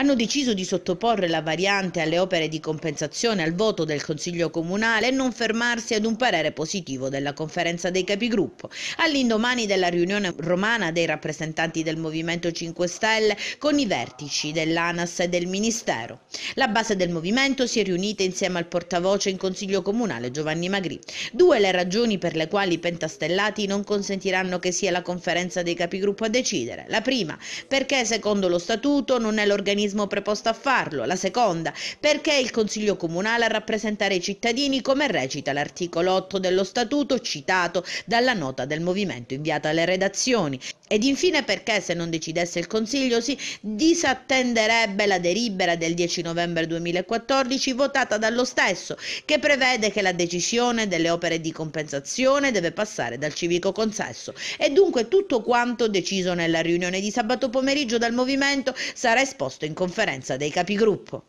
hanno deciso di sottoporre la variante alle opere di compensazione al voto del Consiglio Comunale e non fermarsi ad un parere positivo della conferenza dei capigruppo. All'indomani della riunione romana dei rappresentanti del Movimento 5 Stelle con i vertici dell'ANAS e del Ministero. La base del movimento si è riunita insieme al portavoce in Consiglio Comunale Giovanni Magrì. Due le ragioni per le quali i pentastellati non consentiranno che sia la conferenza dei capigruppo a decidere. La prima, perché secondo lo statuto non è l'organizzazione l'organismo preposto a farlo, la seconda perché è il Consiglio Comunale a rappresentare i cittadini come recita l'articolo 8 dello Statuto citato dalla nota del movimento inviata alle redazioni ed infine perché se non decidesse il Consiglio si disattenderebbe la delibera del 10 novembre 2014 votata dallo stesso che prevede che la decisione delle opere di compensazione deve passare dal civico consesso e dunque tutto quanto deciso nella riunione di sabato pomeriggio dal movimento sarà esposto in in Conferenza dei Capigruppo.